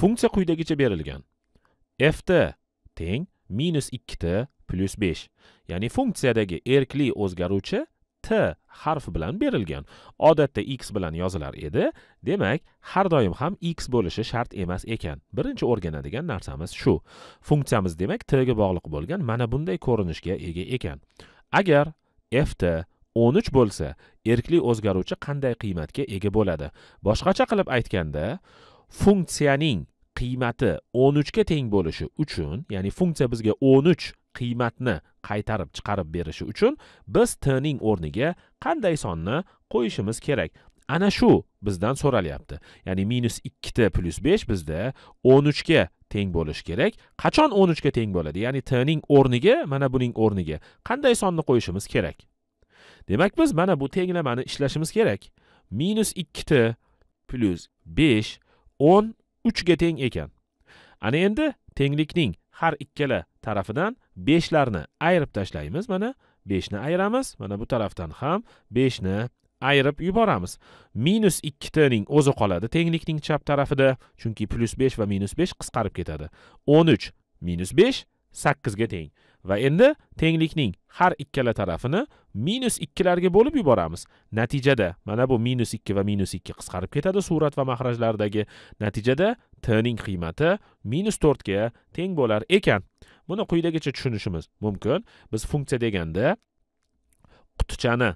funksiya quyidagicha berilgan f t teng minus t 5. ya'ni funksiyadagi erkli o'zgaruvchi t harf bilan berilgan odatda x bilan yozilar edi demak har doim ham x bo'lishi shart emas ekan birinchi o'rganadigan narsamiz shu funksiyamiz demak t ga bog'liq bo'lgan mana bunday ko'rinishga ega ekan agar ft 13 bo'lsa erkli o'zgaruvchi qanday qiymatga ega bo'ladi boshqacha qilib aytganda funksiyaning qiymati 13 ga teng bo'lishi uchun ya'ni funksiya bizga 13 qiymatni qaytarib chiqarib berishi uchun biz t ning o'rniga qanday sonni qo'yishimiz kerak ana shu bizdan so'ralyapti ya'ni minus t plyus 5 bizda 13 ga teng bo'lishi kerak qachon 13 ga teng bo'ladi ya'ni t ning o'rniga mana buning o'rniga qanday sonni qo'yishimiz kerak demak biz mana bu tenglamani ishlashimiz kerak minus t plyus 5 o'n uchga teng ekan ana endi tenglikning har ikkala tarafidan beshlarni ayirib tashlaymiz mana beshni ayiramiz mana bu tarafdan ham beshni ayirib yuboramiz minus ikki ning o'zi qoladi tenglikning chap tarafida chunki plyus besh va minus besh qisqarib ketadi o'n uch minus besh 8 ga teng va endi tenglikning har ikkala tarafini minus ikkilarga bo'lib yuboramiz natijada mana bu minus 2 va minus 2 qisqarib ketadi surat va mahrajlardagi natijada t ning qiymati minus ga teng bo'lar ekan buni quyidagicha tushunishimiz mumkin biz funksiya deganda qutichani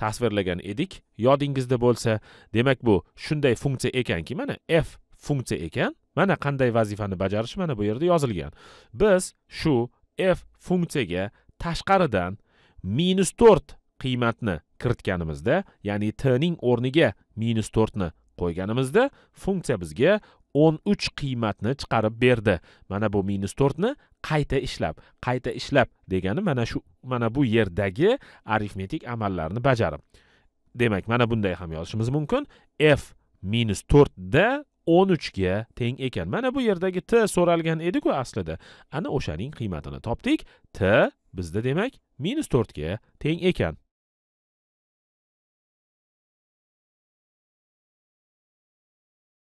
tasvirlagan edik yodingizda bo'lsa demak bu shunday funksiya ekanki mana f funksiya ekan mana qanday vazifani bajarishi mana bu yerda yozilgan biz shu f funksiyaga tashqaridan minus to'rt qiymatni kiritganimizda ya'ni t ning o'rniga minus to'rtni qo'yganimizda funksiya bizga o'n uch qiymatni chiqarib berdi mana bu minus to'rtni qayta ishlab qayta ishlab degani mana shu mana bu yerdagi arifmetik amallarni bajarib demak mana bunday ham yozishimiz mumkin f minus to'rtda o'n uchga teng ekan mana bu yerdagi t so'ralgan ediku aslida ana o'shaning qiymatini topdik t bizda demak minus to'rtga teng ekan